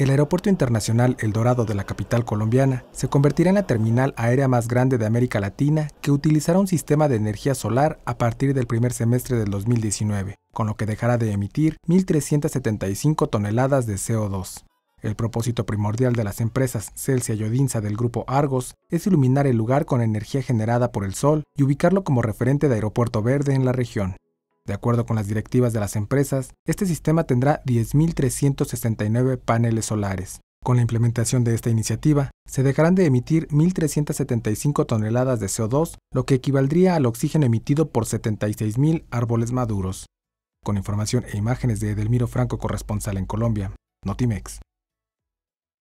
El Aeropuerto Internacional El Dorado de la capital colombiana se convertirá en la terminal aérea más grande de América Latina que utilizará un sistema de energía solar a partir del primer semestre del 2019, con lo que dejará de emitir 1.375 toneladas de CO2. El propósito primordial de las empresas Celsia y Odinsa del grupo Argos es iluminar el lugar con energía generada por el sol y ubicarlo como referente de aeropuerto verde en la región. De acuerdo con las directivas de las empresas, este sistema tendrá 10.369 paneles solares. Con la implementación de esta iniciativa, se dejarán de emitir 1.375 toneladas de CO2, lo que equivaldría al oxígeno emitido por 76.000 árboles maduros. Con información e imágenes de Edelmiro Franco, corresponsal en Colombia, Notimex.